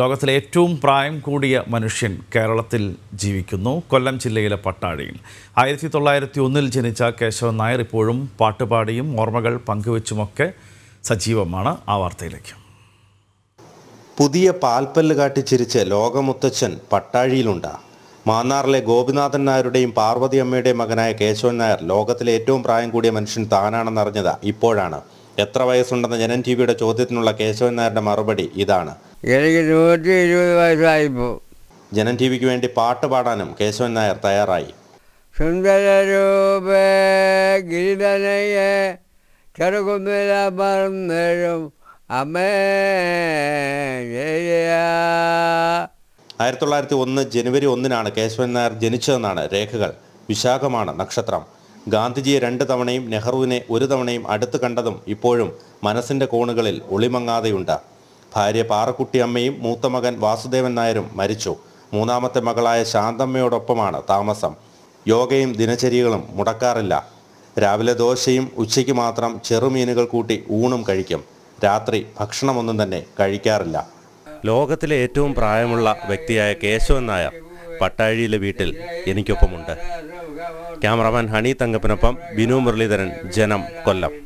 ലോകത്തിലെ ഏറ്റവും പ്രായം കൂടിയ മനുഷ്യൻ കേരളത്തിൽ ജീവിക്കുന്നു കൊല്ലം ജില്ലയിലെ പട്ടാഴിയിൽ ആയിരത്തി തൊള്ളായിരത്തി ഒന്നിൽ ജനിച്ച കേശവൻ നായർ ഇപ്പോഴും പാട്ടുപാടിയും ഓർമ്മകൾ പങ്കുവച്ചുമൊക്കെ സജീവമാണ് ആ വാർത്തയിലേക്ക് പുതിയ പാൽപ്പല്ല് കാട്ടി ലോകമുത്തച്ഛൻ പട്ടാഴിയിലുണ്ട് മാന്നാറിലെ ഗോപിനാഥൻ നായരുടെയും പാർവതി അമ്മയുടെയും മകനായ കേശവൻ നായർ ലോകത്തിലെ ഏറ്റവും പ്രായം കൂടിയ മനുഷ്യൻ താനാണെന്നറിഞ്ഞത് ഇപ്പോഴാണ് എത്ര വയസ്സുണ്ടെന്ന ജനൻ ടി വിയുടെ ചോദ്യത്തിനുള്ള കേശവൻ നായരുടെ മറുപടി ഇതാണ് എനിക്ക് നൂറ്റി ഇരുപത് വയസ്സായിപ്പോ ജനൻ ടി വിക്ക് വേണ്ടി പാട്ട് പാടാനും കേശവൻ നായർ തയ്യാറായി ആയിരത്തി തൊള്ളായിരത്തി ഒന്ന് ജനുവരി ഒന്നിനാണ് കേശവൻ നായർ ജനിച്ചതെന്നാണ് രേഖകൾ വിശാഖമാണ് നക്ഷത്രം ഗാന്ധിജിയെ രണ്ട് തവണയും നെഹ്റുവിനെ ഒരു തവണയും അടുത്ത് കണ്ടതും ഇപ്പോഴും മനസ്സിൻ്റെ കോണുകളിൽ ഒളിമങ്ങാതെയുണ്ട് ഭാര്യ പാറക്കുട്ടിയമ്മയും മൂത്ത മകൻ വാസുദേവൻ നായരും മരിച്ചു മൂന്നാമത്തെ മകളായ ശാന്തമ്മയോടൊപ്പമാണ് താമസം യോഗയും ദിനചര്യകളും മുടക്കാറില്ല രാവിലെ ദോശയും ഉച്ചയ്ക്ക് മാത്രം ചെറുമീനുകൾ കൂട്ടി ഊണും കഴിക്കും രാത്രി ഭക്ഷണമൊന്നും തന്നെ കഴിക്കാറില്ല ലോകത്തിലെ ഏറ്റവും പ്രായമുള്ള വ്യക്തിയായ കേശവൻ നായർ പട്ടാഴിയിലെ വീട്ടിൽ എനിക്കൊപ്പമുണ്ട് ക്യാമറമാൻ ഹണി തങ്കപ്പനൊപ്പം ബിനു മുരളീധരൻ ജനം കൊല്ലം